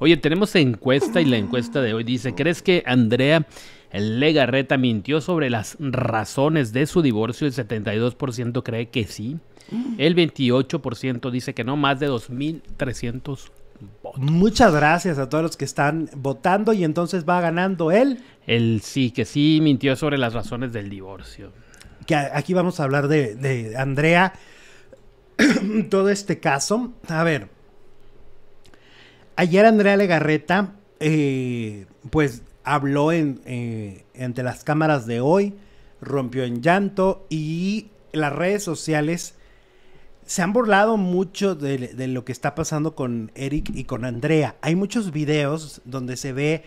Oye, tenemos encuesta y la encuesta de hoy dice, ¿crees que Andrea Legarreta mintió sobre las razones de su divorcio? El 72% cree que sí. El 28% dice que no, más de 2.300 votos. Muchas gracias a todos los que están votando y entonces va ganando él. El sí, que sí mintió sobre las razones del divorcio. Que aquí vamos a hablar de Andrea, todo este caso. A ver. Ayer Andrea Legarreta, eh, pues habló en, eh, ante las cámaras de hoy, rompió en llanto y las redes sociales se han burlado mucho de, de, lo que está pasando con Eric y con Andrea. Hay muchos videos donde se ve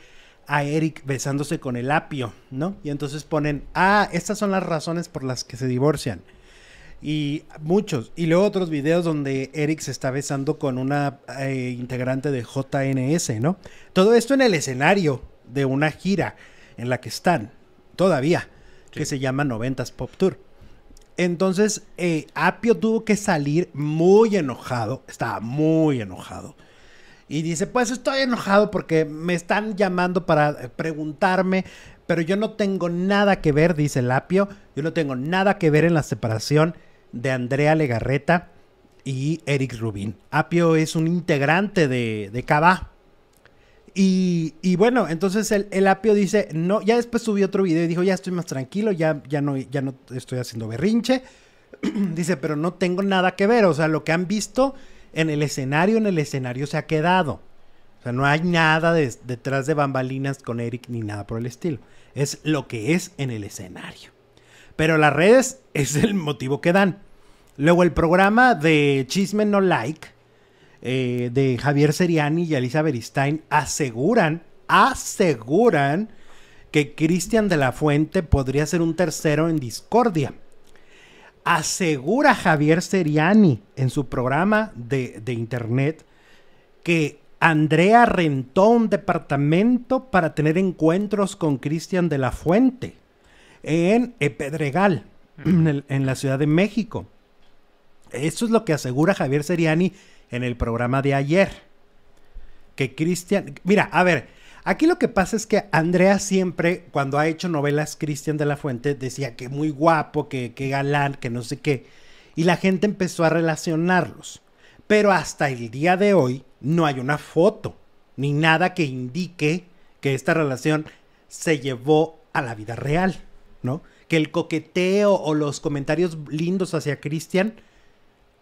a Eric besándose con el apio, ¿no? Y entonces ponen, ah, estas son las razones por las que se divorcian. Y muchos. Y luego otros videos donde Eric se está besando con una eh, integrante de JNS, ¿no? Todo esto en el escenario de una gira en la que están todavía, que se llama Noventas Pop Tour. Entonces, eh, Apio tuvo que salir muy enojado, estaba muy enojado. Y dice, pues estoy enojado porque me están llamando para preguntarme, pero yo no tengo nada que ver, dice el Apio, yo no tengo nada que ver en la separación de Andrea Legarreta y Eric Rubin. Apio es un integrante de, de Cava. Y, bueno, entonces el, Apio dice, no, ya después subió otro video y dijo, ya estoy más tranquilo, ya, ya, no, ya no estoy haciendo berrinche. dice, pero no tengo nada que ver, o sea, lo que han visto en el escenario, en el escenario se ha quedado. O sea, no hay nada detrás de bambalinas con Eric ni nada por el estilo. Es lo que es en el escenario pero las redes es el motivo que dan. Luego el programa de Chisme No Like eh, de Javier Seriani y Elisa Beristein aseguran, aseguran que Cristian de la Fuente podría ser un tercero en discordia. Asegura Javier Seriani en su programa de internet que Andrea rentó un departamento para tener encuentros con Cristian de la Fuente en Epedregal, en, la Ciudad de México. Eso es lo que asegura Javier Seriani en el programa de ayer. Que Cristian, mira, a ver, Aquí lo que pasa es que Andrea siempre, cuando ha hecho novelas Cristian de la Fuente, decía que muy guapo, que, que, galán, que no sé qué. Y la gente empezó a relacionarlos. Pero hasta el día de hoy no hay una foto, ni nada que indique que esta relación se llevó a la vida real. ¿no? Que el coqueteo o los comentarios lindos hacia Cristian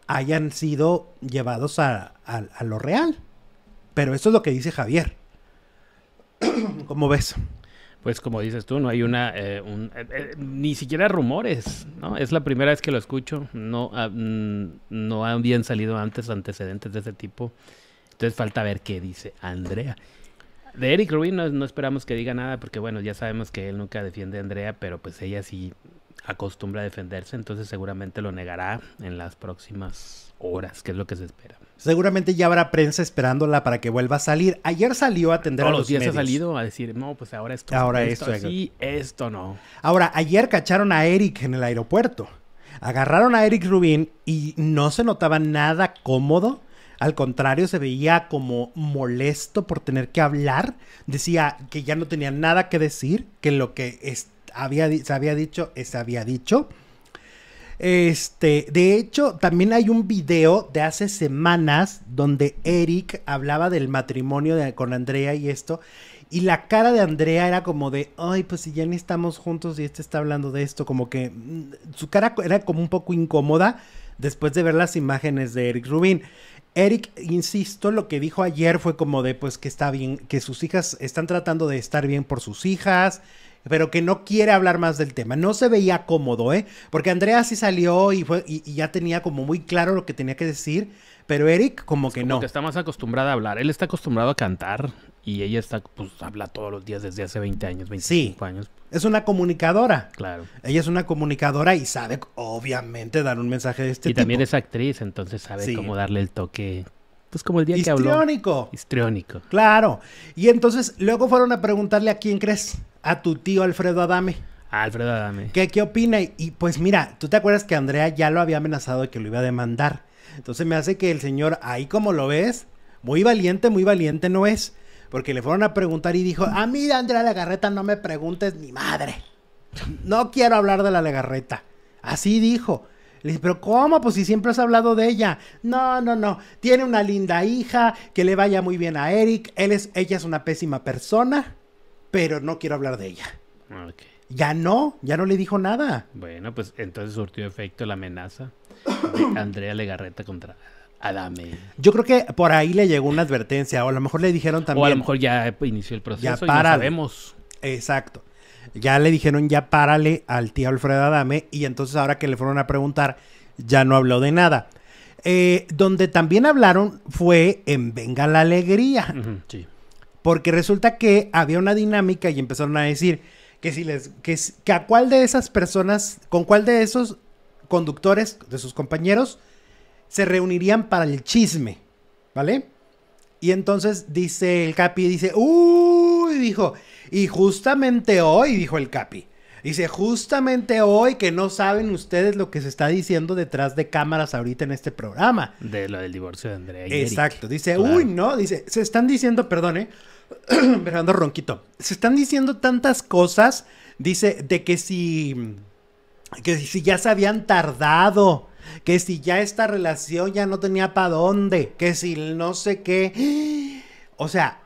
hayan sido llevados a, lo real. Pero eso es lo que dice Javier. ¿Cómo ves? Pues como dices tú, no hay una, eh, eh, eh, ni siquiera rumores, ¿no? Es la primera vez que lo escucho, no, no ah, mm, no habían salido antes antecedentes de ese tipo. Entonces falta ver qué dice Andrea. De Eric Rubin no, esperamos que diga nada porque, bueno, ya sabemos que él nunca defiende a Andrea, pero pues ella sí acostumbra a defenderse, entonces seguramente lo negará en las próximas horas, que es lo que se espera. Seguramente ya habrá prensa esperándola para que vuelva a salir. Ayer salió a atender a los, días ha salido a decir, no, pues ahora esto, ahora esto, esto sí, esto no. Ahora, ayer cacharon a Eric en el aeropuerto. Agarraron a Eric Rubin y no se notaba nada cómodo al contrario, se veía como molesto por tener que hablar. Decía que ya no tenía nada que decir, que lo que había, se había dicho, eh, se había dicho. Este, de hecho, también hay un video de hace semanas donde Eric hablaba del matrimonio de, con Andrea y esto. Y la cara de Andrea era como de, ay, pues si ya ni estamos juntos y este está hablando de esto, como que mm, su cara era como un poco incómoda después de ver las imágenes de Eric Rubin. Eric, insisto, lo que dijo ayer fue como de pues que está bien, que sus hijas están tratando de estar bien por sus hijas, pero que no quiere hablar más del tema. No se veía cómodo, ¿eh? Porque Andrea sí salió y, fue, y, ya tenía como muy claro lo que tenía que decir, pero Eric como que no. Porque está más acostumbrada a hablar. Él está acostumbrado a cantar y ella está, pues habla todos los días desde hace 20 años, 25 sí. años. Es una comunicadora. Claro. Ella es una comunicadora y sabe, obviamente, dar un mensaje de este tipo. Y también es actriz, entonces sabe cómo darle el toque pues como el día que habló. Histriónico. Histriónico. Claro. Y entonces luego fueron a preguntarle a quién crees a tu tío Alfredo Adame. Alfredo Adame. ¿Qué, opina? Y, pues mira, tú te acuerdas que Andrea ya lo había amenazado de que lo iba a demandar. Entonces me hace que el señor, ahí como lo ves, muy valiente, muy valiente no es. Porque le fueron a preguntar y dijo, a mí de Andrea Legarreta no me preguntes ni madre. No quiero hablar de la Legarreta. Así dijo. Le pero ¿cómo? Pues si siempre has hablado de ella. No, no, no. Tiene una linda hija, que le vaya muy bien a Eric. Él es, ella es una pésima persona pero no quiero hablar de ella. Ah, ya no, ya no le dijo nada. Bueno, pues entonces surtió efecto la amenaza de Andrea Legarreta contra Adame. Yo creo que por ahí le llegó una advertencia, o a lo mejor le dijeron también. O a lo mejor ya inició el proceso. Ya para. sabemos. Exacto. Ya le dijeron, ya párale al tío Alfredo Adame, y entonces ahora que le fueron a preguntar, ya no habló de nada. Eh, donde también hablaron fue en Venga la Alegría. sí. Porque resulta que había una dinámica y empezaron a decir que si les que, a cuál de esas personas, con cuál de esos conductores de sus compañeros se reunirían para el chisme, ¿vale? Y entonces dice el Capi dice, "Uy", dijo, "y justamente hoy", dijo el Capi. Dice, justamente hoy que no saben ustedes lo que se está diciendo detrás de cámaras ahorita en este programa. De lo del divorcio de Andrea. Y Exacto. Dice, uy, no, dice, se están diciendo, perdón, eh, ronquito, se están diciendo tantas cosas, dice, de que si, que si ya se habían tardado. Que si ya esta relación ya no tenía para dónde, que si no sé qué. O sea,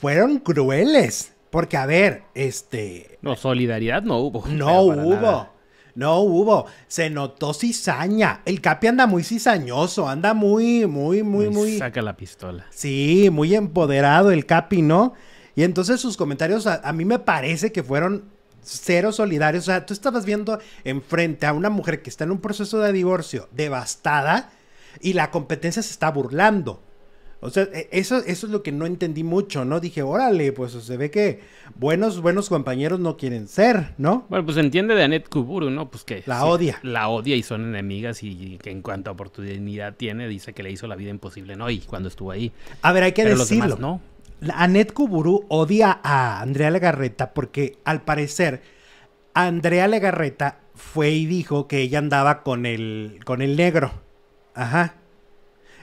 fueron crueles. Porque, a ver, este. No, solidaridad no hubo. No hubo. No hubo. Se notó cizaña. El Capi anda muy cizañoso. Anda muy, muy, muy, muy. Saca la pistola. Sí, muy empoderado el Capi, ¿no? Y entonces sus comentarios a, mí me parece que fueron cero solidarios. O sea, tú estabas viendo enfrente a una mujer que está en un proceso de divorcio devastada y la competencia se está burlando. O sea, e, eso, eso es lo que no entendí mucho, ¿no? Dije, órale, pues se ve que buenos, buenos compañeros no quieren ser, ¿no? Bueno, pues entiende de Anet Kuburu, ¿no? Pues que... La odia. La odia y son enemigas y, que en cuanto a oportunidad tiene, dice que le hizo la vida imposible, ¿no? Y cuando estuvo ahí. A ver, hay que decirlo. ¿no? Anet Kuburu odia a Andrea Legarreta porque al parecer Andrea Legarreta fue y dijo que ella andaba con el, con el negro. Ajá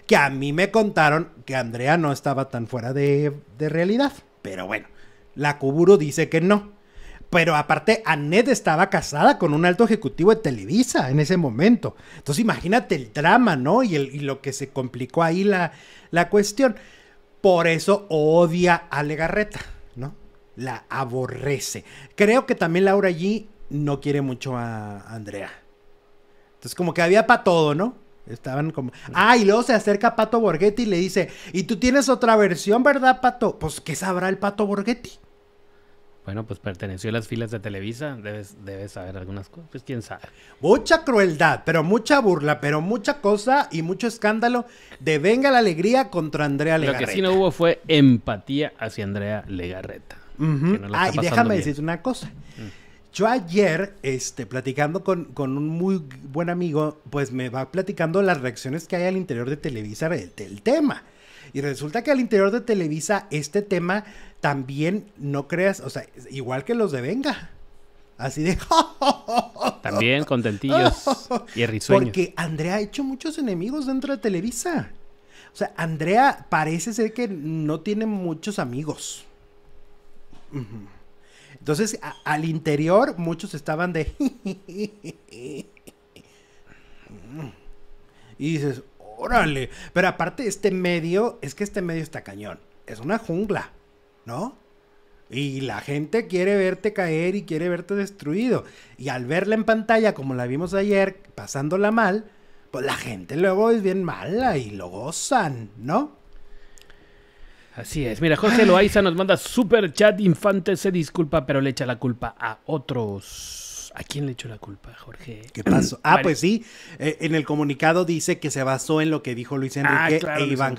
que a mí me contaron que Andrea no estaba tan fuera de, realidad. Pero bueno, la Kuburu dice que no. Pero aparte, Annette estaba casada con un alto ejecutivo de Televisa en ese momento. Entonces imagínate el drama, ¿no? Y, lo que se complicó ahí la, la cuestión. Por eso odia a Legarreta, ¿no? La aborrece. Creo que también Laura allí no quiere mucho a Andrea. Entonces como que había para todo, ¿no? Estaban como. Ah, y luego se acerca Pato Borghetti y le dice: ¿Y tú tienes otra versión, verdad, Pato? Pues, ¿qué sabrá el Pato Borghetti? Bueno, pues perteneció a las filas de Televisa, debes, debes saber algunas cosas, pues quién sabe. Mucha crueldad, pero mucha burla, pero mucha cosa y mucho escándalo de Venga la Alegría contra Andrea Legarreta. Lo que sí no hubo fue empatía hacia Andrea Legarreta. Ajá. ah, y déjame decirte una cosa. Mm. Yo ayer, este, platicando con, un muy buen amigo, pues me va platicando las reacciones que hay al interior de Televisa del, tema. Y resulta que al interior de Televisa este tema también no creas, o sea, igual que los de Venga. Así de... también contentillos y risueños. Porque Andrea ha hecho muchos enemigos dentro de Televisa. O sea, Andrea parece ser que no tiene muchos amigos. Entonces, al interior, muchos estaban de. y dices, órale. Pero aparte, este medio, es que este medio está cañón. Es una jungla, ¿no? Y la gente quiere verte caer y quiere verte destruido. Y al verla en pantalla, como la vimos ayer, pasándola mal, pues la gente luego es bien mala y lo gozan, ¿no? Así es. Mira, Jorge Loaiza nos manda super chat. Infante se disculpa, pero le echa la culpa a otros. ¿A quién le echó la culpa, Jorge? ¿Qué pasó? Ah, pues sí. Eh, en el comunicado dice que se basó en lo que dijo Luis ah, Enrique ah, e Iván